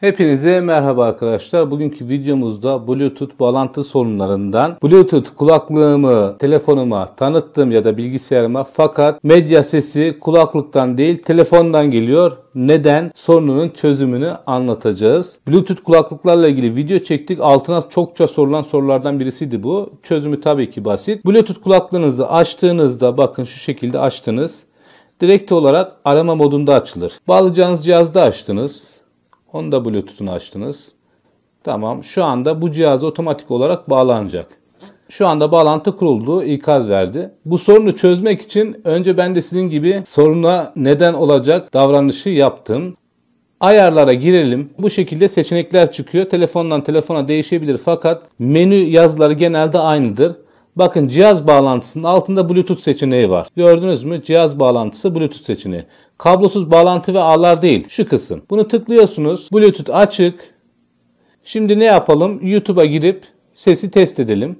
Hepinize merhaba arkadaşlar. Bugünkü videomuzda Bluetooth bağlantı sorunlarından Bluetooth kulaklığımı telefonuma tanıttım ya da bilgisayarıma fakat medya sesi kulaklıktan değil telefondan geliyor neden sorunun çözümünü anlatacağız. Bluetooth kulaklıklarla ilgili video çektik. Altına çokça sorulan sorulardan birisiydi bu. Çözümü tabii ki basit. Bluetooth kulaklığınızı açtığınızda bakın şu şekilde açtınız. Direkt olarak arama modunda açılır. Bağlayacağınız cihazda açtınız onu da Bluetooth'unu açtınız. Tamam. Şu anda bu cihaz otomatik olarak bağlanacak. Şu anda bağlantı kuruldu, ikaz verdi. Bu sorunu çözmek için önce ben de sizin gibi soruna neden olacak davranışı yaptım. Ayarlara girelim. Bu şekilde seçenekler çıkıyor. Telefondan telefona değişebilir fakat menü yazıları genelde aynıdır. Bakın cihaz bağlantısının altında Bluetooth seçeneği var. Gördünüz mü? Cihaz bağlantısı Bluetooth seçeneği. Kablosuz bağlantı ve ağlar değil. Şu kısım. Bunu tıklıyorsunuz. Bluetooth açık. Şimdi ne yapalım? YouTube'a girip sesi test edelim.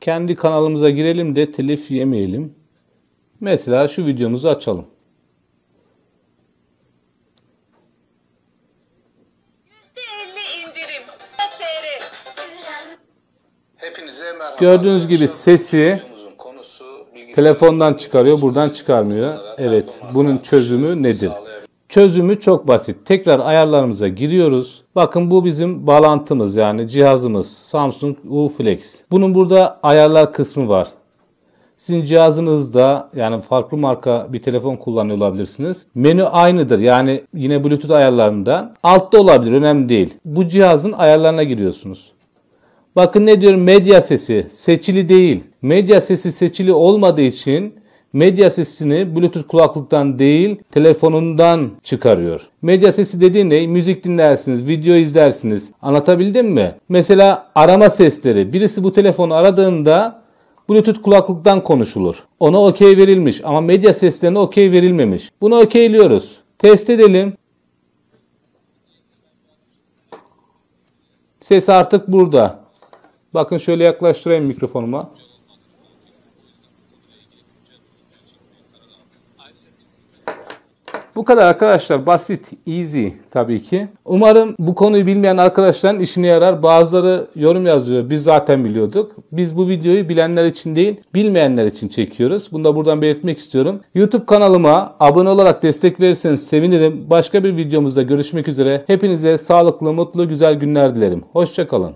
Kendi kanalımıza girelim de telif yemeyelim. Mesela şu videomuzu açalım. Hepinize merhaba. Gördüğünüz gibi sesi konusu, telefondan çıkarıyor, buradan çıkarmıyor. Evet, bunun çözümü nedir? Çözümü çok basit. Tekrar ayarlarımıza giriyoruz. Bakın bu bizim bağlantımız yani cihazımız Samsung U-Flex. Bunun burada ayarlar kısmı var. Sizin cihazınızda yani farklı marka bir telefon kullanıyor olabilirsiniz. Menü aynıdır. Yani yine Bluetooth ayarlarından. Altta olabilir önemli değil. Bu cihazın ayarlarına giriyorsunuz. Bakın ne diyorum medya sesi seçili değil. Medya sesi seçili olmadığı için medya sesini bluetooth kulaklıktan değil telefonundan çıkarıyor. Medya sesi dediğin ne? Müzik dinlersiniz, video izlersiniz. Anlatabildim mi? Mesela arama sesleri. Birisi bu telefonu aradığında Bluetooth kulaklıktan konuşulur. Ona okey verilmiş ama medya seslerine okey verilmemiş. Bunu okeyliyoruz. Test edelim. Ses artık burada. Bakın şöyle yaklaştırayım mikrofonuma. Bu kadar arkadaşlar basit, easy tabii ki. Umarım bu konuyu bilmeyen arkadaşların işine yarar. Bazıları yorum yazıyor. Biz zaten biliyorduk. Biz bu videoyu bilenler için değil, bilmeyenler için çekiyoruz. Bunu da buradan belirtmek istiyorum. YouTube kanalıma abone olarak destek verirseniz sevinirim. Başka bir videomuzda görüşmek üzere. Hepinize sağlıklı, mutlu, güzel günler dilerim. Hoşçakalın.